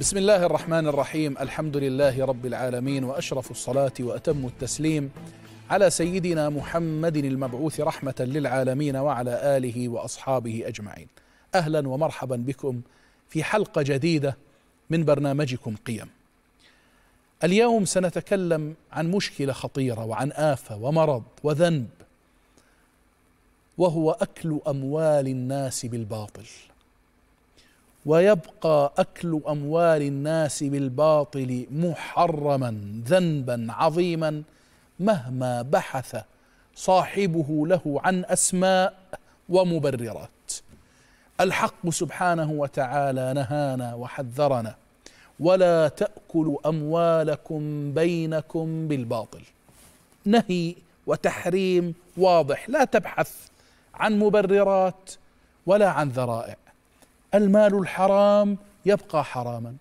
بسم الله الرحمن الرحيم الحمد لله رب العالمين واشرف الصلاه واتم التسليم على سيدنا محمد المبعوث رحمه للعالمين وعلى اله واصحابه اجمعين. اهلا ومرحبا بكم في حلقه جديده من برنامجكم قيم. اليوم سنتكلم عن مشكله خطيره وعن افه ومرض وذنب وهو اكل اموال الناس بالباطل. ويبقى اكل اموال الناس بالباطل محرما ذنبا عظيما مهما بحث صاحبه له عن اسماء ومبررات الحق سبحانه وتعالى نهانا وحذرنا ولا تاكلوا اموالكم بينكم بالباطل نهي وتحريم واضح لا تبحث عن مبررات ولا عن ذرائع المال الحرام يبقى حراما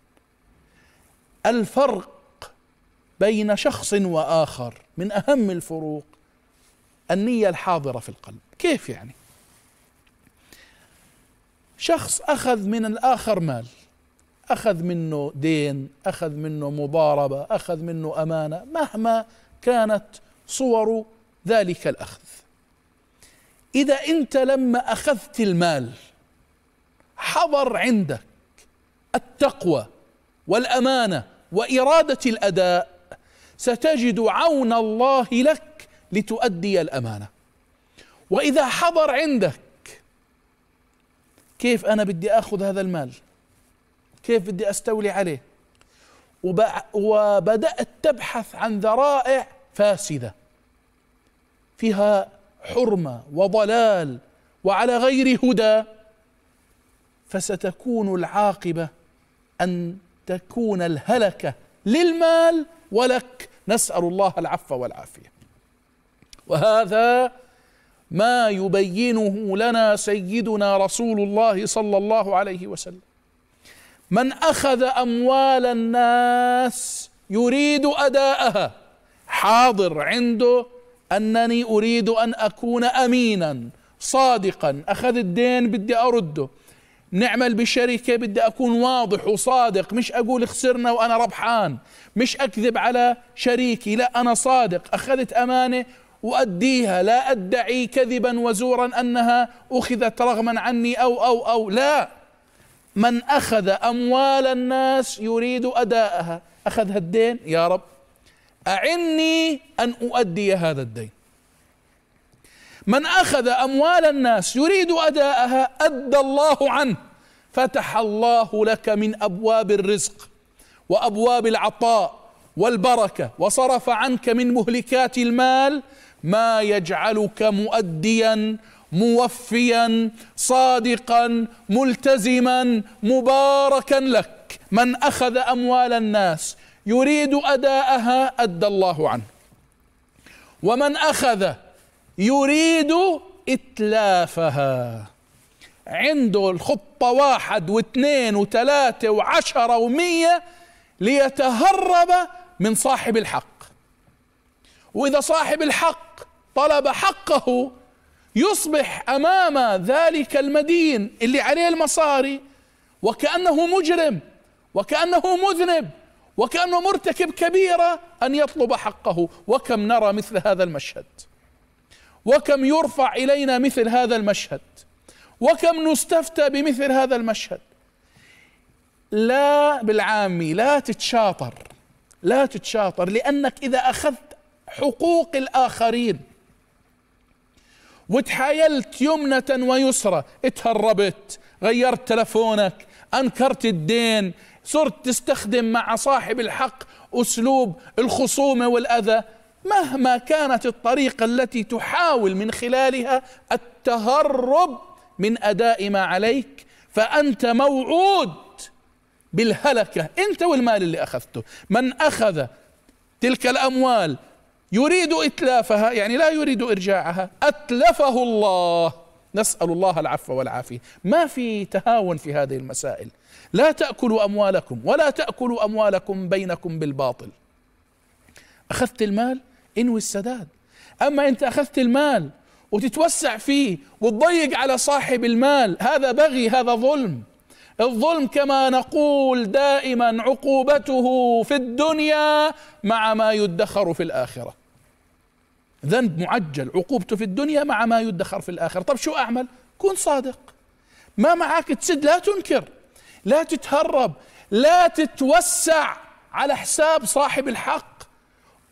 الفرق بين شخص واخر من اهم الفروق النيه الحاضره في القلب كيف يعني شخص اخذ من الاخر مال اخذ منه دين اخذ منه مضاربه اخذ منه امانه مهما كانت صور ذلك الاخذ اذا انت لما اخذت المال حضر عندك التقوى والامانه واراده الاداء ستجد عون الله لك لتؤدي الامانه واذا حضر عندك كيف انا بدي اخذ هذا المال كيف بدي استولي عليه وبدات تبحث عن ذرائع فاسده فيها حرمه وضلال وعلى غير هدى فستكون العاقبه ان تكون الهلكه للمال ولك نسال الله العفو والعافيه وهذا ما يبينه لنا سيدنا رسول الله صلى الله عليه وسلم من اخذ اموال الناس يريد اداءها حاضر عنده انني اريد ان اكون امينا صادقا اخذ الدين بدي ارده نعمل بشركه بدي أكون واضح وصادق مش أقول خسرنا وأنا ربحان مش أكذب على شريكي لا أنا صادق أخذت أمانة وأديها لا أدعي كذبا وزورا أنها أخذت رغما عني أو أو أو لا من أخذ أموال الناس يريد أداءها أخذها الدين يا رب أعني أن أؤدي هذا الدين من اخذ اموال الناس يريد اداءها ادى الله عنه فتح الله لك من ابواب الرزق وابواب العطاء والبركه وصرف عنك من مهلكات المال ما يجعلك مؤديا موفيا صادقا ملتزما مباركا لك من اخذ اموال الناس يريد اداءها ادى الله عنه ومن اخذ يريد إتلافها عنده الخطة واحد واثنين وثلاثة وعشرة ومية ليتهرب من صاحب الحق وإذا صاحب الحق طلب حقه يصبح أمام ذلك المدين اللي عليه المصاري وكأنه مجرم وكأنه مذنب وكأنه مرتكب كبيرة أن يطلب حقه وكم نرى مثل هذا المشهد وكم يرفع الينا مثل هذا المشهد وكم نستفتى بمثل هذا المشهد لا بالعامي لا تتشاطر لا تتشاطر لانك اذا اخذت حقوق الاخرين وتحايلت يمنة ويسرى تهربت غيرت تلفونك انكرت الدين صرت تستخدم مع صاحب الحق اسلوب الخصومه والاذى مهما كانت الطريقة التي تحاول من خلالها التهرب من أداء ما عليك فأنت موعود بالهلكة أنت والمال اللي أخذته من أخذ تلك الأموال يريد إتلافها يعني لا يريد إرجاعها أتلفه الله نسأل الله العفو والعافية ما في تهاون في هذه المسائل لا تأكلوا أموالكم ولا تأكلوا أموالكم بينكم بالباطل أخذت المال انوي السداد اما انت اخذت المال وتتوسع فيه وتضيق على صاحب المال هذا بغي هذا ظلم الظلم كما نقول دائما عقوبته في الدنيا مع ما يدخر في الاخره ذنب معجل عقوبته في الدنيا مع ما يدخر في الاخره طب شو اعمل كن صادق ما معك تسد لا تنكر لا تتهرب لا تتوسع على حساب صاحب الحق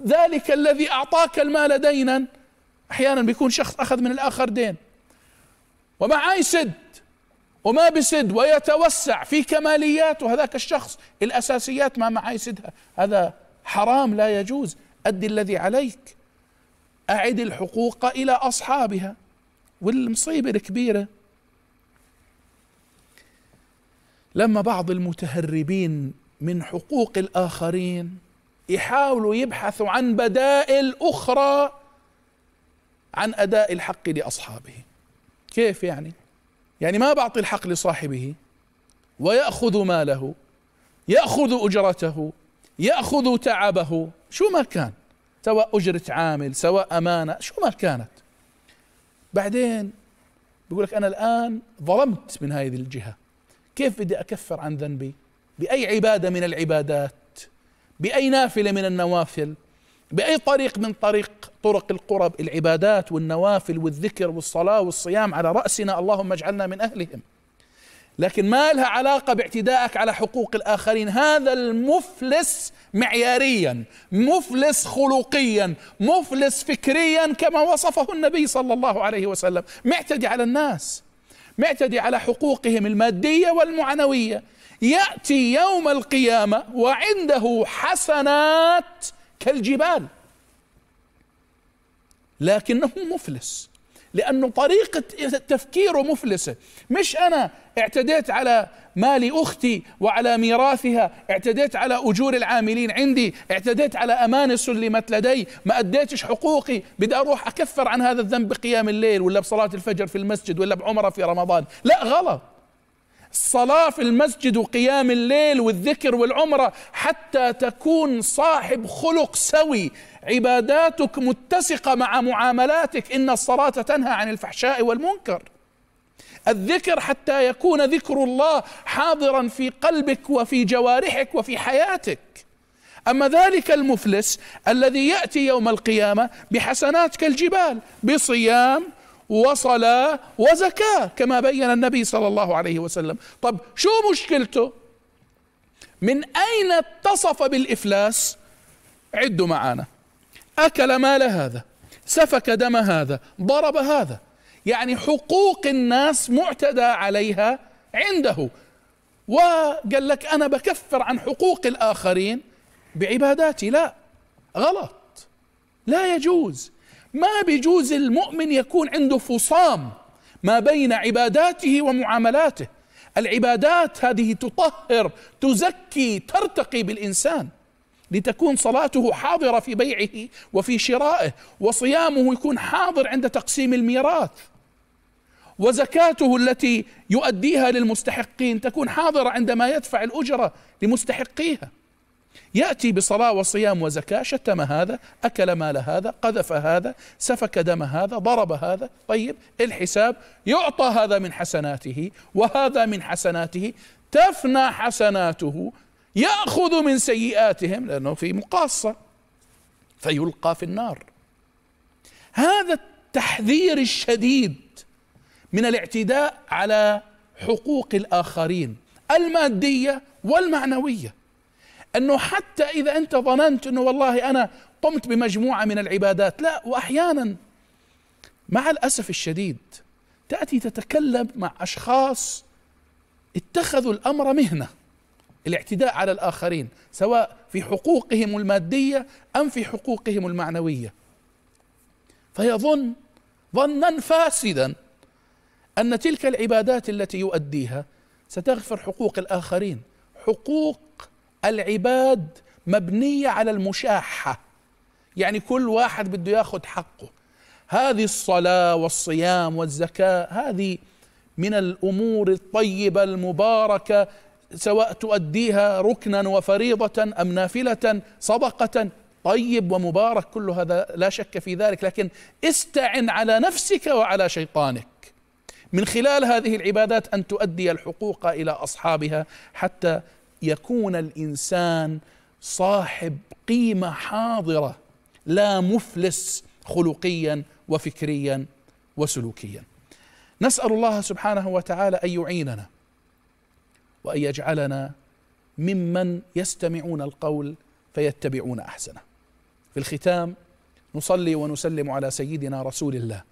ذلك الذي أعطاك المال دينا أحيانا بيكون شخص أخذ من الآخر دين ومعاه سد وما بسد ويتوسع في كماليات وهذاك الشخص الأساسيات ما معاه يسدها هذا حرام لا يجوز أدي الذي عليك أعد الحقوق إلى أصحابها والمصيبة الكبيرة لما بعض المتهربين من حقوق الآخرين يحاولوا يبحثوا عن بدائل أخرى عن أداء الحق لأصحابه كيف يعني يعني ما بعطي الحق لصاحبه ويأخذ ماله يأخذ أجرته يأخذ تعبه شو ما كان سواء أجرة عامل سواء أمانة شو ما كانت بعدين بيقول لك أنا الآن ظلمت من هذه الجهة كيف بدي أكفر عن ذنبي بأي عبادة من العبادات بأي نافلة من النوافل بأي طريق من طريق طرق القرب العبادات والنوافل والذكر والصلاة والصيام على رأسنا اللهم اجعلنا من أهلهم لكن ما لها علاقة باعتدائك على حقوق الآخرين هذا المفلس معياريا مفلس خلقيا مفلس فكريا كما وصفه النبي صلى الله عليه وسلم معتدي على الناس معتدي على حقوقهم المادية والمعنوية يأتي يوم القيامة وعنده حسنات كالجبال لكنه مفلس لأنه طريقة تفكيره مفلسة مش أنا اعتديت على مال أختي وعلى ميراثها اعتديت على أجور العاملين عندي اعتديت على امان سلمت لدي ما أديتش حقوقي بدي أروح أكفر عن هذا الذنب بقيام الليل ولا بصلاة الفجر في المسجد ولا بعمرة في رمضان لا غلط الصلاة في المسجد وقيام الليل والذكر والعمرة حتى تكون صاحب خلق سوي عباداتك متسقة مع معاملاتك إن الصلاة تنهى عن الفحشاء والمنكر الذكر حتى يكون ذكر الله حاضرا في قلبك وفي جوارحك وفي حياتك أما ذلك المفلس الذي يأتي يوم القيامة بحسنات كالجبال بصيام وصلاة وزكاة كما بين النبي صلى الله عليه وسلم طب شو مشكلته من أين اتصف بالإفلاس عدوا معانا أكل مال هذا سفك دم هذا ضرب هذا يعني حقوق الناس معتدى عليها عنده وقال لك أنا بكفر عن حقوق الآخرين بعباداتي لا غلط لا يجوز ما بيجوز المؤمن يكون عنده فصام ما بين عباداته ومعاملاته العبادات هذه تطهر تزكي ترتقي بالإنسان لتكون صلاته حاضرة في بيعه وفي شرائه وصيامه يكون حاضر عند تقسيم الميراث وزكاته التي يؤديها للمستحقين تكون حاضرة عندما يدفع الأجرة لمستحقيها يأتي بصلاة وصيام وزكاة شتم هذا أكل مال هذا قذف هذا سفك دم هذا ضرب هذا طيب الحساب يعطى هذا من حسناته وهذا من حسناته تفنى حسناته يأخذ من سيئاتهم لأنه في مقاصة فيلقى في النار هذا التحذير الشديد من الاعتداء على حقوق الآخرين المادية والمعنوية أنه حتى إذا أنت ظننت أنه والله أنا قمت بمجموعة من العبادات لا وأحيانا مع الأسف الشديد تأتي تتكلم مع أشخاص اتخذوا الأمر مهنة الاعتداء على الآخرين سواء في حقوقهم المادية أم في حقوقهم المعنوية فيظن ظنا فاسدا أن تلك العبادات التي يؤديها ستغفر حقوق الآخرين حقوق العباد مبنية على المشاحة يعني كل واحد بده ياخذ حقه هذه الصلاة والصيام والزكاة هذه من الأمور الطيبة المباركة سواء تؤديها ركنا وفريضة أم نافلة صدقة طيب ومبارك كل هذا لا شك في ذلك لكن استعن على نفسك وعلى شيطانك من خلال هذه العبادات أن تؤدي الحقوق إلى أصحابها حتى يكون الانسان صاحب قيمه حاضره لا مفلس خلقيا وفكريا وسلوكيا نسال الله سبحانه وتعالى ان يعيننا وان يجعلنا ممن يستمعون القول فيتبعون احسنه في الختام نصلي ونسلم على سيدنا رسول الله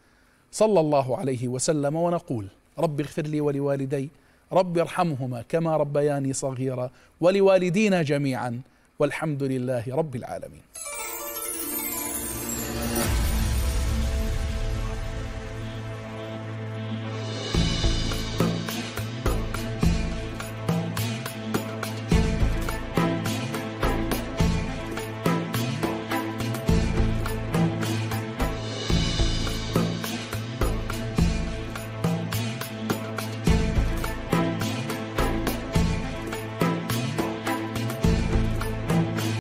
صلى الله عليه وسلم ونقول رب اغفر لي ولوالدي رب ارحمهما كما ربياني صغيرا ولوالدينا جميعا والحمد لله رب العالمين